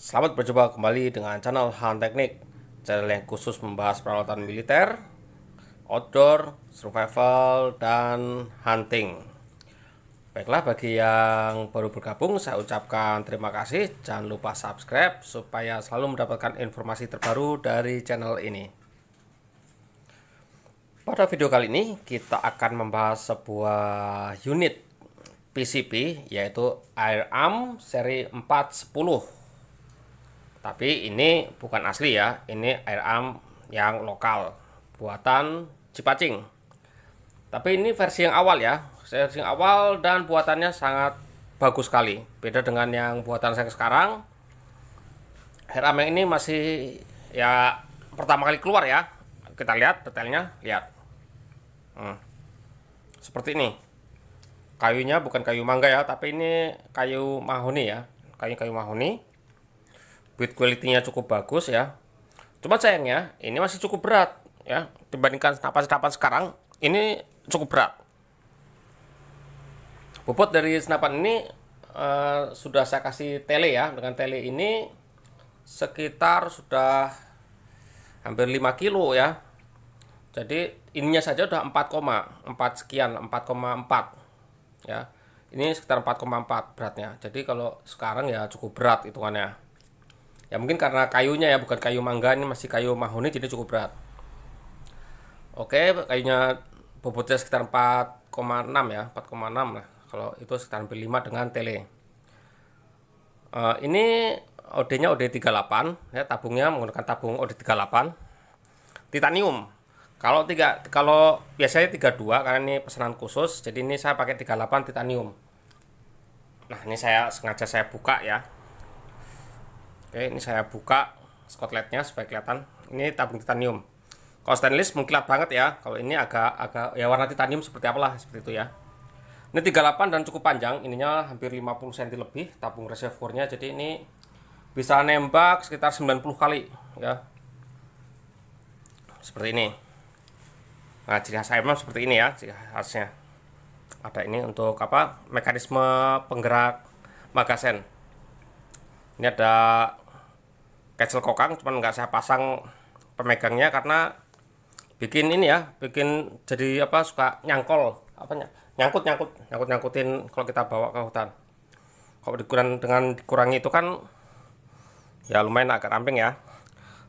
Selamat berjumpa kembali dengan channel Han Teknik, channel yang khusus membahas peralatan militer, outdoor, survival, dan hunting. Baiklah, bagi yang baru bergabung, saya ucapkan terima kasih. Jangan lupa subscribe supaya selalu mendapatkan informasi terbaru dari channel ini. Pada video kali ini kita akan membahas sebuah unit PCP yaitu Air Arm seri 410 tapi ini bukan asli ya, ini air am yang lokal buatan Cipacing. Tapi ini versi yang awal ya, versi yang awal dan buatannya sangat bagus sekali. Beda dengan yang buatan saya sekarang. Air yang ini masih ya pertama kali keluar ya. Kita lihat detailnya, lihat. Hmm. Seperti ini. Kayunya bukan kayu mangga ya, tapi ini kayu mahoni ya. Kayu-kayu mahoni build quality-nya cukup bagus ya. Cuma sayangnya ini masih cukup berat ya dibandingkan senapan-senapan sekarang ini cukup berat. Bobot dari senapan ini uh, sudah saya kasih tele ya dengan tele ini sekitar sudah hampir 5 kilo ya. Jadi ininya saja udah 4,4 sekian 4,4 ya. Ini sekitar 4,4 beratnya. Jadi kalau sekarang ya cukup berat hitungannya ya mungkin karena kayunya ya bukan kayu mangga ini masih kayu mahoni jadi cukup berat oke kayunya bobotnya sekitar 4,6 ya 4,6 lah kalau itu sekitar 5 dengan tele uh, ini OD-nya OD 38 ya tabungnya menggunakan tabung OD 38 titanium kalau tiga kalau biasanya 32 karena ini pesanan khusus, jadi ini saya pakai 38 titanium. Nah, ini saya sengaja saya buka ya. Oke, ini saya buka skotletnya supaya kelihatan. Ini tabung titanium. Kalau stainless mengkilat banget ya. Kalau ini agak agak ya warna titanium seperti apalah seperti itu ya. Ini 38 dan cukup panjang, ininya hampir 50 cm lebih tabung reservoirnya. Jadi ini bisa nembak sekitar 90 kali ya. Seperti ini. Nah, ciri khas memang seperti ini ya, ciri khasnya. Ada ini untuk apa? Mekanisme penggerak magasin. Ini ada Kecil kokang cuman nggak saya pasang pemegangnya karena bikin ini ya bikin jadi apa suka nyangkol apa nyangkut nyangkut nyangkut nyangkutin kalau kita bawa ke hutan kalau dikurang dengan dikurangi itu kan ya lumayan agak ramping ya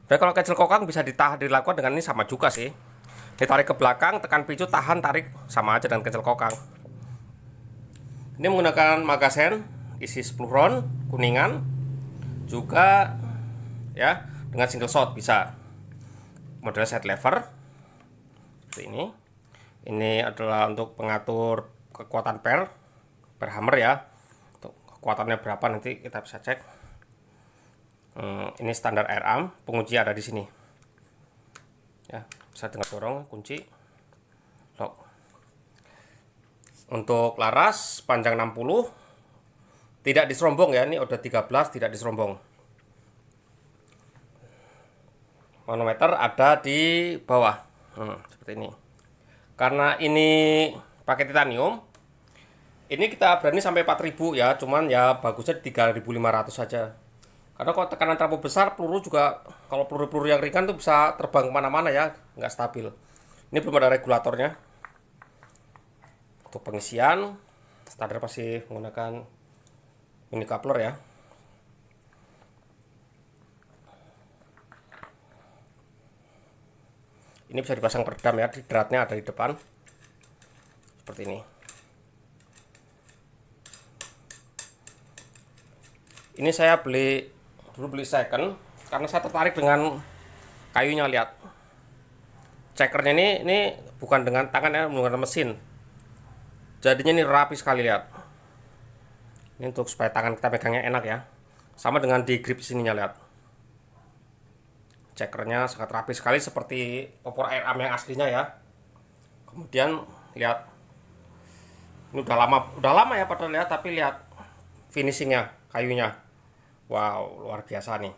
tapi kalau kecil kokang bisa ditahan dilakukan dengan ini sama juga sih ditarik ke belakang tekan picu tahan tarik sama aja dengan kecil kokang ini menggunakan magasen isi 10 ron kuningan juga ya dengan single shot bisa model set lever seperti ini ini adalah untuk pengatur kekuatan per per hammer ya untuk kekuatannya berapa nanti kita bisa cek hmm, ini standar air arm penguji ada di sini ya bisa dengan dorong kunci lock untuk laras panjang 60 tidak diserombong ya ini udah 13 tidak diserombong manometer ada di bawah hmm, seperti ini karena ini pakai titanium ini kita berani sampai 4000 ya cuman ya bagusnya 3500 saja karena kalau tekanan terlalu besar peluru juga kalau peluru-peluru yang ringan tuh bisa terbang kemana-mana ya nggak stabil ini belum ada regulatornya untuk pengisian standar pasti menggunakan mini coupler ya ini bisa dipasang peredam ya di dratnya ada di depan seperti ini ini saya beli dulu beli second karena saya tertarik dengan kayunya lihat cekernya ini ini bukan dengan tangan ya menggunakan mesin jadinya ini rapi sekali lihat ini untuk supaya tangan kita pegangnya enak ya sama dengan di grip sininya lihat cekernya sangat rapi sekali seperti opor air am yang aslinya ya kemudian lihat ini udah lama udah lama ya padahal lihat ya, tapi lihat finishingnya kayunya wow luar biasa nih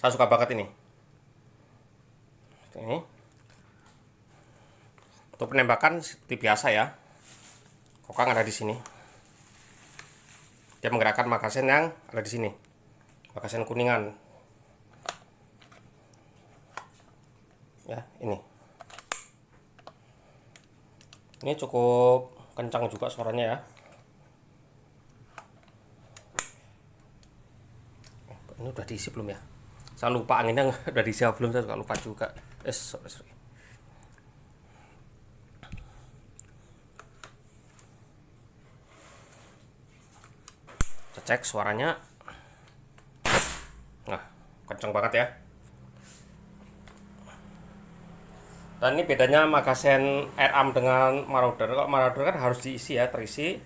saya suka banget ini ini untuk penembakan seperti biasa ya kokang ada di sini dia menggerakkan magasin yang ada di sini magasin kuningan ya ini ini cukup kencang juga suaranya ya ini udah diisi belum ya saya lupa anginnya udah diisi belum saya juga lupa juga eh sorry, sorry. cek suaranya nah kencang banget ya Dan ini bedanya magasin air am dengan marauder. Kalau marauder kan harus diisi ya, terisi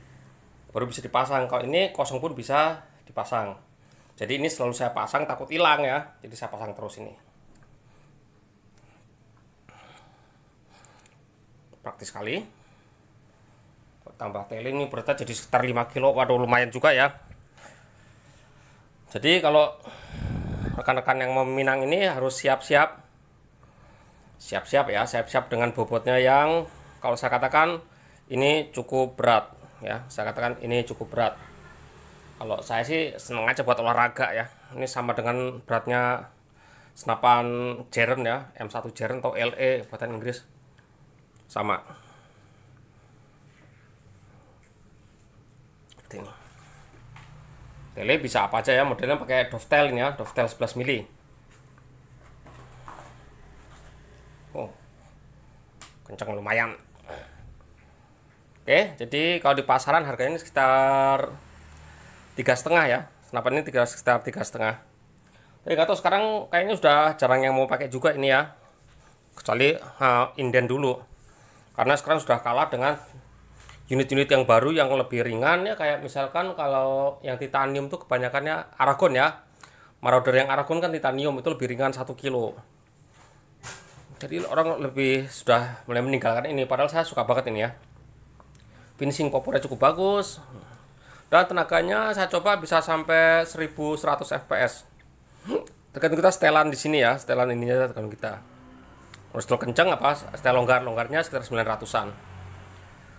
baru bisa dipasang. Kalau ini kosong pun bisa dipasang. Jadi ini selalu saya pasang takut hilang ya. Jadi saya pasang terus ini. Praktis sekali. Tambah tailing ini berarti jadi sekitar 5 kilo. Waduh lumayan juga ya. Jadi kalau rekan-rekan yang meminang ini harus siap-siap siap-siap ya siap-siap dengan bobotnya yang kalau saya katakan ini cukup berat ya saya katakan ini cukup berat kalau saya sih seneng aja buat olahraga ya ini sama dengan beratnya senapan Jaren ya M1 Jaren atau LE buatan Inggris sama seperti ini tele bisa apa aja ya modelnya pakai dovetail ini ya dovetail 11 mili kenceng lumayan oke jadi kalau di pasaran harganya ini sekitar tiga setengah ya Kenapa ini tiga sekitar tiga setengah tapi kata sekarang kayaknya sudah jarang yang mau pakai juga ini ya kecuali uh, inden dulu karena sekarang sudah kalah dengan unit-unit yang baru yang lebih ringan ya kayak misalkan kalau yang titanium tuh kebanyakannya aragon ya marauder yang aragon kan titanium itu lebih ringan satu kilo jadi orang lebih sudah mulai meninggalkan ini padahal saya suka banget ini ya finishing popornya cukup bagus dan tenaganya saya coba bisa sampai 1100 fps tergantung kita setelan di sini ya setelan ininya tergantung kita harus terlalu kenceng apa setel longgar longgarnya sekitar 900an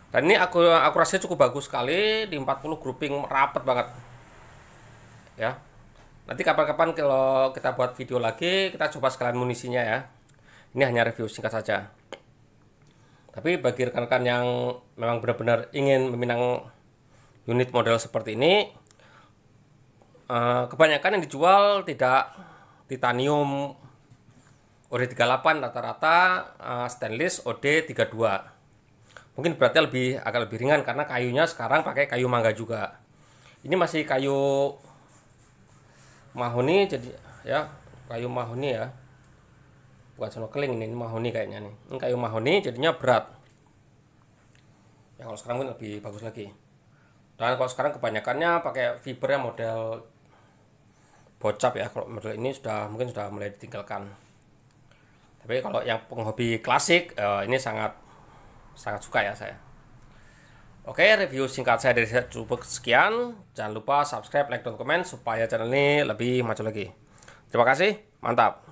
dan ini aku akurasinya cukup bagus sekali di 40 grouping rapet banget ya nanti kapan-kapan kalau kita buat video lagi kita coba sekalian munisinya ya ini hanya review singkat saja. Tapi bagi rekan-rekan yang memang benar-benar ingin meminang unit model seperti ini, eh, kebanyakan yang dijual tidak titanium OD38 rata-rata eh, stainless OD32. Mungkin berarti lebih agak lebih ringan karena kayunya sekarang pakai kayu mangga juga. Ini masih kayu mahoni jadi ya, kayu mahoni ya bukan snorkeling ini, ini mahoni kayaknya nih ini kayu mahoni jadinya berat Yang kalau sekarang mungkin lebih bagus lagi dan kalau sekarang kebanyakannya pakai fibernya model bocap ya kalau model ini sudah mungkin sudah mulai ditinggalkan tapi kalau yang penghobi klasik eh, ini sangat sangat suka ya saya Oke, review singkat saya dari saya cukup sekian. Jangan lupa subscribe, like, dan komen supaya channel ini lebih maju lagi. Terima kasih, mantap.